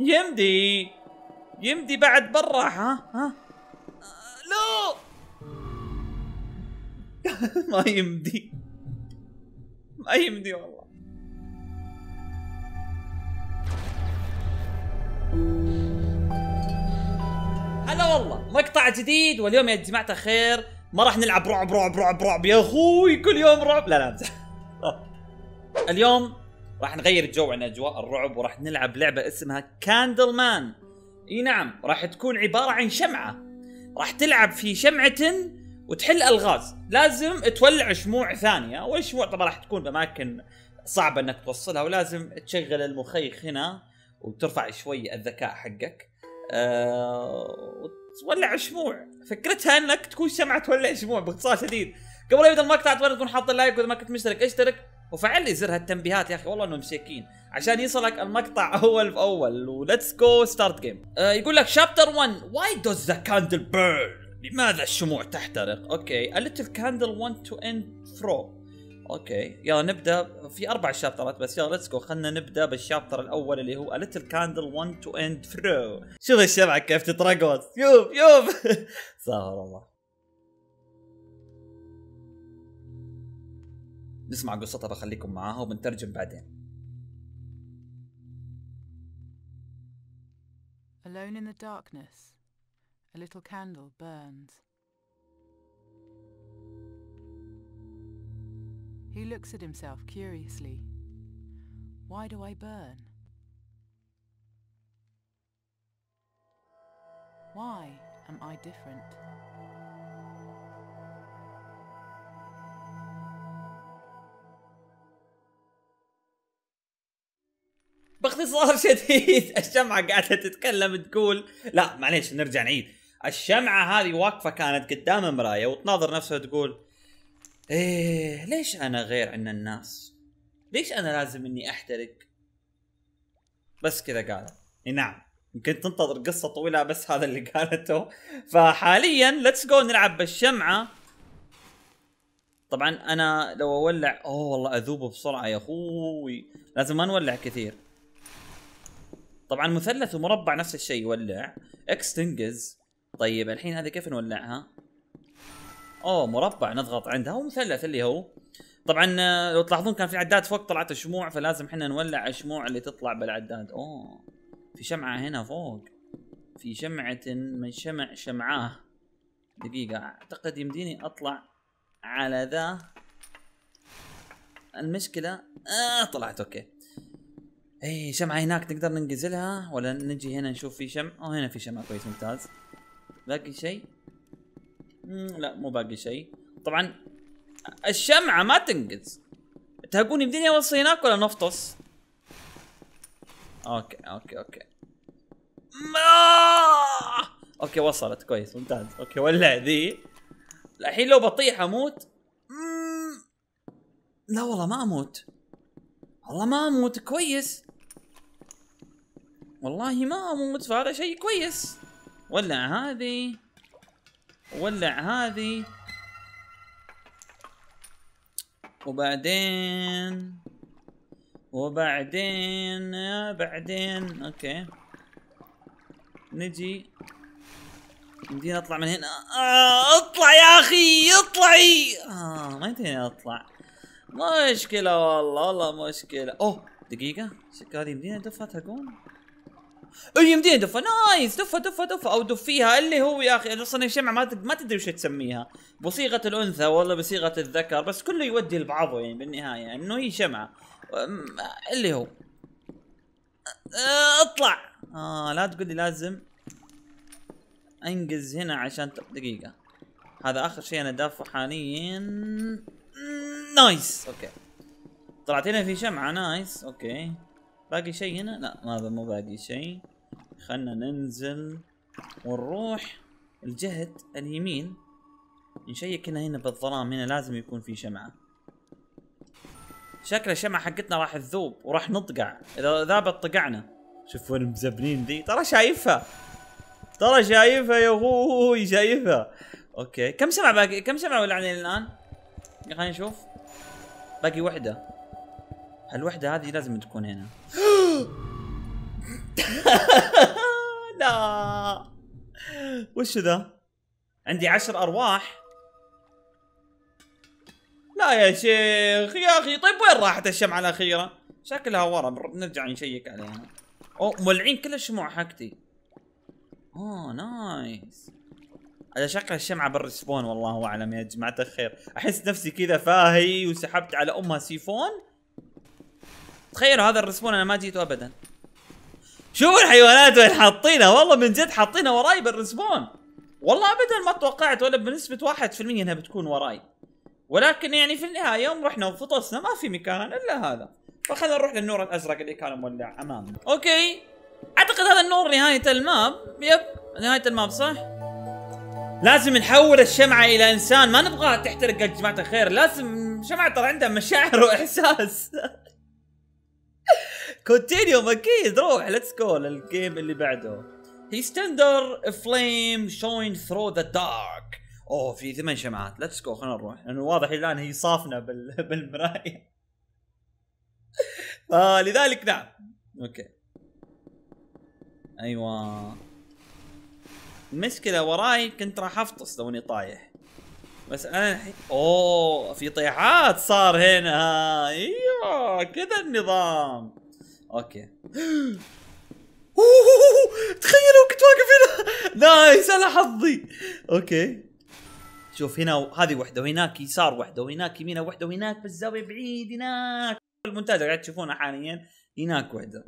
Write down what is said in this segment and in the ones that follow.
يمدي يمدي بعد برا ها ها لا ما يمدي ما يمدي والله هلا والله مقطع جديد واليوم يا جماعه الخير ما راح نلعب رعب رعب رعب رعب يا اخوي كل يوم رعب لا لا امزح اليوم راح نغير جو عن اجواء الرعب وراح نلعب لعبه اسمها كاندل مان اي نعم راح تكون عباره عن شمعه راح تلعب في شمعه وتحل الغاز لازم تولع شموع ثانيه والشموع طبعا راح تكون باماكن صعبه انك توصلها ولازم تشغل المخيخ هنا وترفع شوي الذكاء حقك أه... وتولع شموع فكرتها انك تكون شمعه تولع شموع باختصار شديد قبل لا يبدا المقطع اتمنى تكون حاط اللايك واذا ما كنت مشترك اشترك وفعل لي زر هالتنبيهات يا اخي والله انهم مسكين عشان يصلك المقطع اول باول وليتس جو ستارت جيم يقول لك شابتر 1 واي دوز ذا كاندل بيرن لماذا الشموع تحترق اوكي ا ليتل كاندل 1 تو اند ثرو اوكي يلا نبدا في اربع شابترات بس يلا ليتس جو خلينا نبدا بالشابتر الاول اللي هو ا ليتل كاندل 1 تو اند ثرو شوف الشبعه كيف تترقص يوب يوب استغفر الله نسمع قصتها بخليكم معاها وبنترجم بعدين Alone in the darkness, a little candle burns. He looks at himself curiously. Why do I burn? Why am I different? باختصار شديد الشمعه قاعده تتكلم تقول لا معليش نرجع نعيد الشمعه هذه واقفه كانت قدام مرايه وتناظر نفسها تقول ايه ليش انا غير عن الناس؟ ليش انا لازم اني احترق؟ بس كذا قالت نعم يمكن تنتظر قصه طويله بس هذا اللي قالته فحاليا ليتس جو نلعب بالشمعه طبعا انا لو اولع اوه والله اذوب بسرعه يا اخوي لازم ما نولع كثير طبعا مثلث ومربع نفس الشيء يولع اكس تنقز طيب الحين هذه كيف نولعها؟ اوه مربع نضغط عندها ومثلث اللي هو طبعا آه، لو تلاحظون كان في عداد فوق طلعت شموع فلازم احنا نولع الشموع اللي تطلع بالعداد اوه في شمعة هنا فوق في شمعة من شمع شمعاه دقيقة اعتقد يمديني اطلع على ذا المشكلة آه طلعت اوكي اي شمعة هناك نقدر ننقزلها ولا نجي هنا نشوف في شمعة او هنا في شمعة كويس ممتاز باقي شيء لا مو باقي شيء طبعا الشمعة ما تنقز تهقوني الدنيا اوصل هناك ولا نفطس اوكي اوكي اوكي ما اوكي وصلت كويس ممتاز اوكي ولع ذي الحين لو بطيح اموت لا والله ما اموت والله ما اموت كويس والله ما اموت فهذا شيء كويس ولع هذه ولع هذه وبعدين وبعدين بعدين اوكي نجي نجي نطلع من هنا آه اطلع يا اخي اطلعي آه ما يمديني اطلع مشكله والله والله مشكله اوه دقيقه شكل هذه يمديني ادفها تقوم يمديني دفه نايس دفه دفه دفه او دفيها اللي هو يا اخي اصلا الشمعه ما ما تدري وش تسميها بصيغه الانثى ولا بصيغه الذكر بس كله يودي لبعضه يعني بالنهايه انه هي شمعه اللي هو أه، اطلع اه لا تقول لي لازم انجز هنا عشان دقيقه هذا اخر شيء انا دافع حاليا نايس اوكي طلعت هنا في شمعه نايس اوكي باقي شيء هنا؟ لا هذا مو باقي شيء خلنا ننزل ونروح الجهة اليمين نشيك هنا هنا بالظلام هنا لازم يكون في شمعة شكل الشمعة حقتنا راح تذوب وراح نطقع اذا ذابت طقعنا شوف وين مزبنين ذي ترى شايفها ترى شايفها يا اخوي شايفها اوكي كم شمعة باقي كم شمعة ولعنا الان خلينا نشوف باقي وحدة هالوحدة هذه لازم تكون هنا لا وش ذا؟ عندي عشر ارواح لا يا شيخ يا اخي طيب وين راحت الشمعة الاخيرة؟ شكلها ورا نرجع نشيك عليها اوه مولعين كل الشموع حقتي اوه نايس على شكل الشمعة بالرسبون والله اعلم يا جماعة الخير احس نفسي كذا فاهي وسحبت على امها سيفون تخيلوا هذا الرسبون انا ما جيته ابدا شوفوا الحيوانات وين حاطينها والله من جد حاطينها وراي بالرسبون والله ابدا ما توقعت ولا بنسبه 1% انها بتكون وراي ولكن يعني في النهايه يوم رحنا وفطسنا ما في مكان الا هذا فخلينا نروح للنور الازرق اللي كان مولع امامنا اوكي اعتقد هذا النور نهايه الماب يب نهايه الماب صح لازم نحول الشمعة إلى إنسان ما نبغاها تحترق يا جماعة الخير لازم شمعة ترى عندها مشاعر وإحساس كونتينيوم اكيد روح ليتس جو للجيم اللي بعده هي ستندر فليم شوين ثرو ذا دارك اوه في ثمان شمعات ليتس جو خلينا نروح لانه واضح الان هي صافنه بال... بالمرايه فلذلك آه، نعم اوكي ايوه المشكله وراي كنت راح افطس لو اني طايح بس انا الحين اوه في طيحات صار هنا ايوه كذا النظام اوكي تخيلوا كنت واقف هنا نايس انا حظي اوكي شوف هنا هذه وحده وهناك يسار وحده وهناك يمينه وحده وهناك بالزاويه بعيد هناك المونتاج قاعد تشوفونه حاليا هناك وحده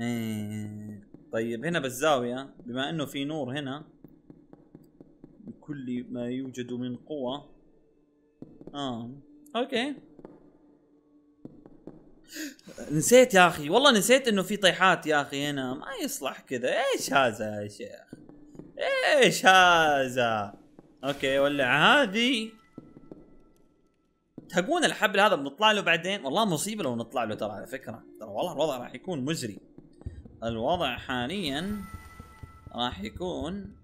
إيه. طيب هنا بالزاويه بما انه في نور هنا بكل ما يوجد من قوه اه اوكي نسيت يا اخي والله نسيت انه في طيحات يا اخي هنا ما يصلح كذا ايش هذا يا شيخ ايش هذا اوكي ولع هذه تهقون الحبل هذا بنطلع له بعدين والله مصيبه لو نطلع له ترى على فكره ترى والله الوضع راح يكون مزري الوضع حاليا راح يكون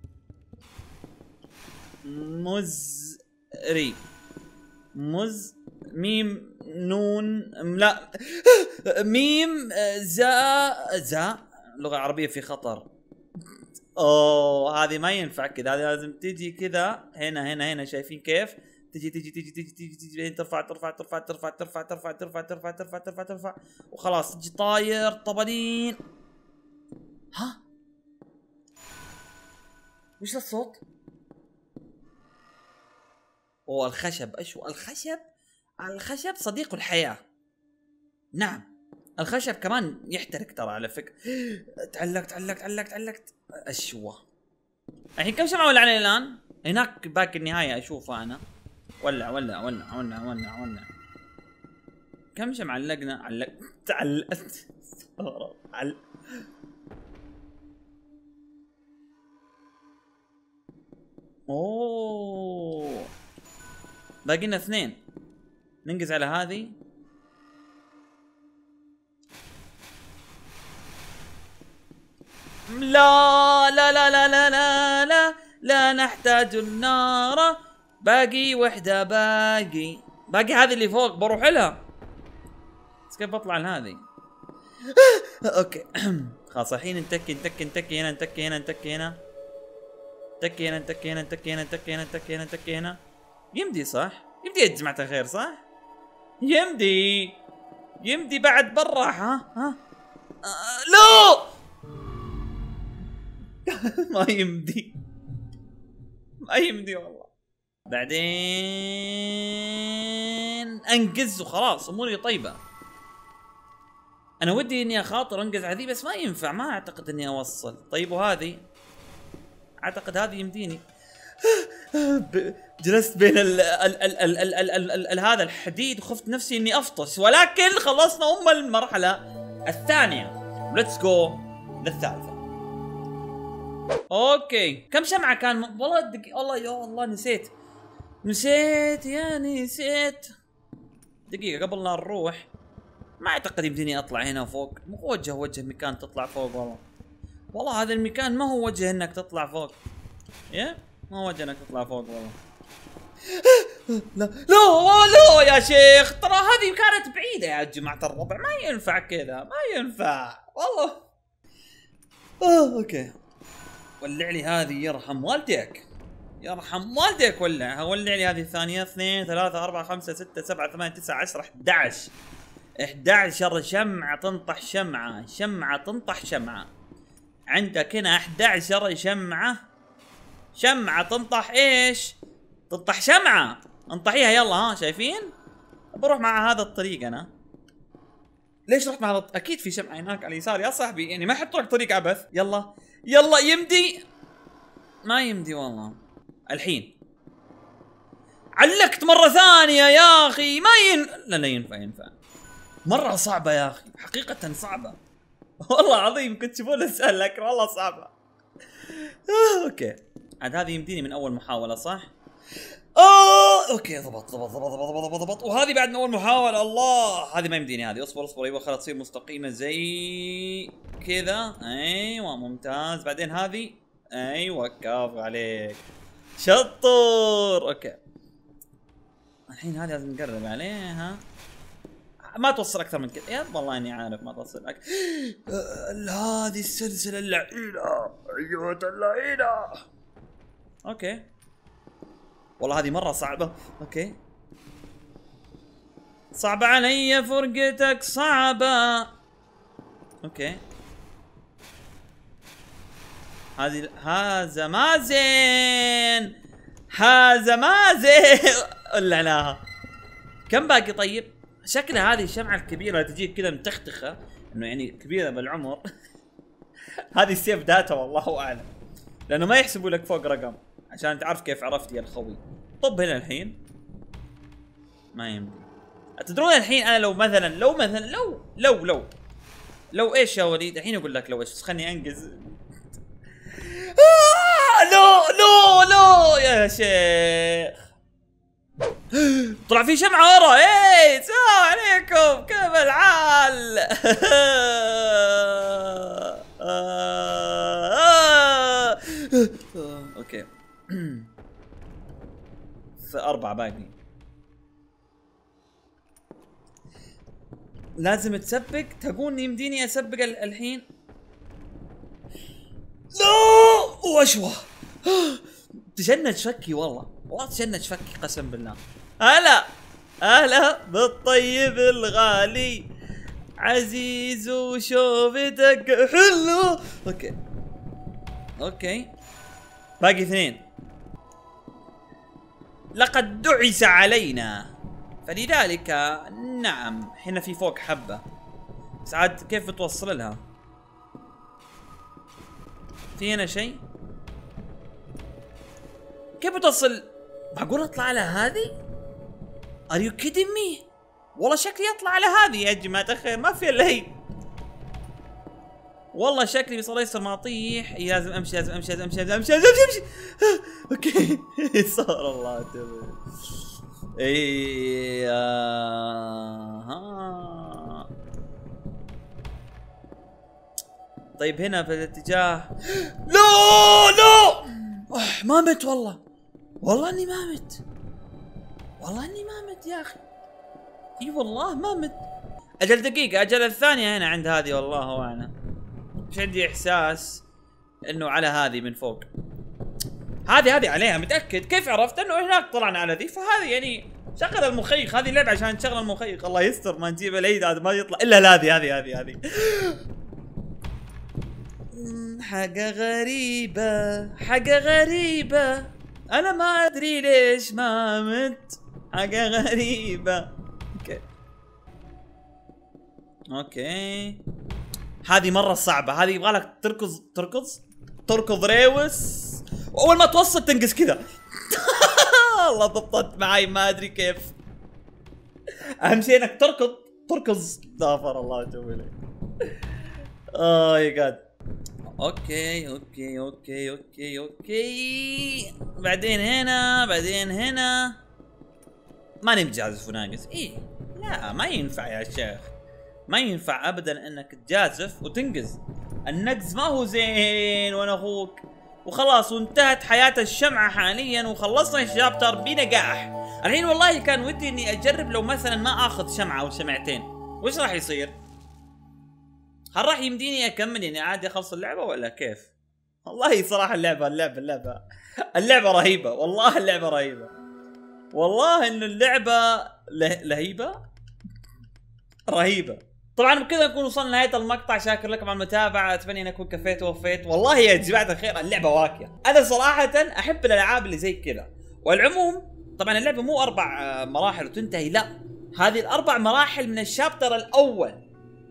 مزري مز ميم نون لا ميم زا زا اللغه العربيه في خطر اوه هذه ما ينفع كذا هذه لازم تجي كذا هنا هنا هنا شايفين كيف تجي تجي تجي تجي تجي تجي ترفع ترفع ترفع ترفع ترفع ترفع ترفع ترفع ترفع ترفع ترفع وخلاص تجي طاير طبلين ها وش الصوت؟ اوه الخشب اشو الخشب الخشب صديق الحياة نعم الخشب كمان يحترق ترى على فكرة تعلقت تعلقت تعلقت تعلقت أشوى الحين كم شمعة ولا الآن؟ هناك باقي النهاية أشوفها أنا ولع ولع ولع ولع ولع ولع كم شمعة علقنا؟ علق تعلقت علق اوه باقي لنا اثنين ننقز على هذه لا لا لا لا لا لا لا لا نحتاج النار باقي وحدة باقي باقي هذه اللي فوق بروح لها بس كيف بطلع عن هذه آه، اوكي خلاص الحين نتكي نتكي نتكي هنا نتكي هنا نتكي هنا نتكي هنا نتكي هنا نتكي هنا نتكي هنا نتكي هنا نتكي هنا يمدي صح؟ يمدي يا جماعة الخير صح؟ يمدي يمدي بعد برا ها ها آه لا ما يمدي ما يمدي والله بعدين انقز وخلاص اموري طيبه انا ودي اني اخاطر انقز عذي بس ما ينفع ما اعتقد اني اوصل طيب وهذه اعتقد هذه يمديني جلست بين ال ال ال ال ال ال ال ال هذا الحديد وخفت نفسي اني افطس ولكن خلصنا ام المرحله الثانيه ليتس جو للثالثه اوكي كم شمعه كان م... والله دق... والله يا والله نسيت نسيت يا نسيت دقيقه قبل لا نروح ما اعتقد يمديني اطلع هنا فوق مو وجه وجه مكان تطلع فوق والله والله هذا المكان ما هو وجه انك تطلع فوق يا ما هو وجه انك تطلع فوق والله لا لا لا يا شيخ ترى هذه كانت بعيده يا جماعه الربع ما ينفع كذا ما ينفع والله آه اوكي ولع لي هذه يرحم والديك يرحم والديك ولعها ولع لي هذه الثانيه اثنين ثلاثه اربعه خمسه سته سبعه ثمانيه تسعه عشره 11 11 شمعه تنطح شمعه شمعه تنطح شمعه عندك هنا 11 شمعه شمعه تنطح ايش؟ تطح شمعه انطحيها يلا ها شايفين بروح مع هذا الطريق انا ليش رحت مع هذا اكيد في شمعه هناك على اليسار يا صاحبي يعني ما حطوا لك طريق عبث يلا يلا يمدي ما يمدي والله الحين علقت مره ثانيه يا اخي ما ين لا لا ينفع ينفع مره صعبه يا اخي حقيقه صعبه والله العظيم كنت تشوفون اسهل لكن والله صعبه آه، اوكي عاد هذه يمديني من اول محاوله صح اوه اوكي ضبط ضبط ضبط ضبط ضبط ضبط وهذه بعد اول محاوله الله هذه ما يمديني هذه اصبر اصبر ايوه خلاص تصير مستقيمه زي كذا ايوه ممتاز بعدين هذه ايوه كاف عليك شطور اوكي الحين هذه لازم نقرب عليها ما توصل اكثر من كذا يا والله اني عارف ما توصل اكثر أه، هذه السلسله اللعينه ايوه اللعينه اوكي والله هذه مره صعبه اوكي صعب علي فرقتك صعبه اوكي هذه هذا ما زين هذا ما زين ولعناها كم باقي طيب؟ شكلها هذه الشمعه الكبيره تجيك كذا متختخه انه يعني كبيره بالعمر هذه السيف داتا والله اعلم لانه ما يحسبوا لك فوق رقم عشان تعرف كيف عرفت يا الخوي طب هنا الحين ما يمدي تدرون الحين انا لو مثلا لو مثلا لو لو لو لو ايش يا وليد الحين اقول لك لو ايش بس خلني انقز آه، لا لا لا يا شيخ طلع في شمعة ورا ايه السلام عليكم كيف الحال آه، آه، اوكي في أربعة باقي لازم تسبق تقول يمديني اسبق الحين لا وشوة تشنج فكي والله والله تشنج فكي قسم بالله هلا هلا بالطيب الغالي عزيز وشوفتك حلو اوكي اوكي باقي اثنين لقد دعس علينا فلذلك نعم هنا في فوق حبة بس عاد كيف بتوصل لها في هنا شيء كيف بتوصل معقول اطلع على هذه ار يو كيدين مي والله شكلي اطلع على هذه يا جماعة الخير ما في الا هي والله شكلي بيصير ما اطيح لازم امشي لازم امشي لازم امشي لازم امشي لازم امشي, لازم أمشي. اوكي صار الله تمام اي آه، ها طيب هنا في الاتجاه لا لا ما مت والله والله اني ما مت والله اني ما مت يا اخي اي والله ما مت اجل دقيقة اجل الثانية هنا عند هذه والله اعلم مش عندي احساس انه على هذه من فوق هذه هذه عليها متاكد كيف عرفت انه هناك طلعنا على ذي فهذه يعني شغل المخيخ هذه لعبه عشان تشغل المخيخ الله يستر ما نجيب العيد هذا ما يطلع الا هذه هذه هذه هذه حاجة غريبة حاجة غريبة أنا ما أدري ليش ما مت حاجة غريبة أوكي أوكي هذه مرة صعبة هذه يبغالك تركض تركض تركض ريوس اول ما توصل تنقز كذا والله ضبطت معي ما ادري كيف اهم شيء انك تركض تركض دافر الله يتوب عليك اه يا جاد اوكي اوكي اوكي اوكي اوكي بعدين هنا بعدين هنا ما نبي جازف وناقص اي لا ما ينفع يا شيخ ما ينفع ابدا انك تجازف وتنقز النقز ما هو زين وانا اخوك وخلاص وانتهت حياة الشمعة حاليا وخلصنا الشابتر بنجاح الحين والله كان ودي اني اجرب لو مثلا ما اخذ شمعة او شمعتين وش راح يصير هل راح يمديني اكمل يعني عادي اخلص اللعبة ولا كيف والله صراحة اللعبة اللعبة اللعبة اللعبة رهيبة والله اللعبة رهيبة والله انه اللعبة له... لهيبة رهيبة طبعا بكذا نكون وصلنا لنهايه المقطع شاكر لكم على المتابعه اتمنى ان اكون كفيت ووفيت والله يا جماعه الخير اللعبه واكيه انا صراحه احب الالعاب اللي زي كذا والعموم طبعا اللعبه مو اربع مراحل وتنتهي لا هذه الاربع مراحل من الشابتر الاول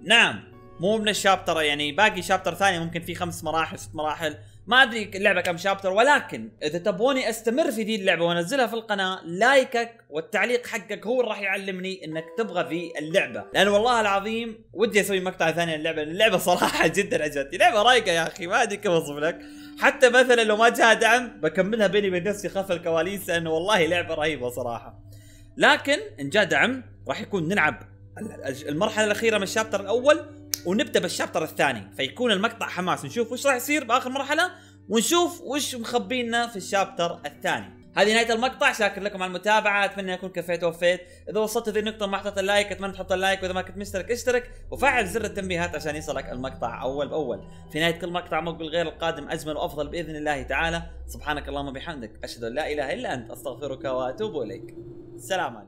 نعم مو من الشابتر يعني باقي شابتر ثاني ممكن في خمس مراحل ست مراحل ما ادري اللعبه كم شابتر ولكن اذا تبغوني استمر في ذي اللعبه وانزلها في القناه لايكك والتعليق حقك هو اللي راح يعلمني انك تبغى في اللعبه لان والله العظيم ودي اسوي مقطع ثاني للعبة اللعبه صراحه جدا عجبتني لعبه رايقه يا اخي ما ادري كيف اوصف لك حتى مثلا لو ما جاها دعم بكملها بيني وبين نفسي خلف الكواليس لانه والله لعبه رهيبه صراحه لكن ان جاء دعم راح يكون نلعب المرحله الاخيره من الشابتر الاول ونبدا بالشابتر الثاني فيكون المقطع حماس نشوف وش راح يصير باخر مرحله ونشوف وش مخبينا في الشابتر الثاني هذه نهايه المقطع شاكر لكم على المتابعه اتمنى اكون كفيت ووفيت اذا وصلت هذه النقطه ما حطيت اللايك اتمنى تحط اللايك واذا ما كنت مشترك اشترك وفعل زر التنبيهات عشان يصلك المقطع اول باول في نهايه كل مقطع مقبل غير القادم اجمل وافضل باذن الله تعالى سبحانك اللهم وبحمدك اشهد ان لا اله الا انت استغفرك واتوب اليك السلام عليكم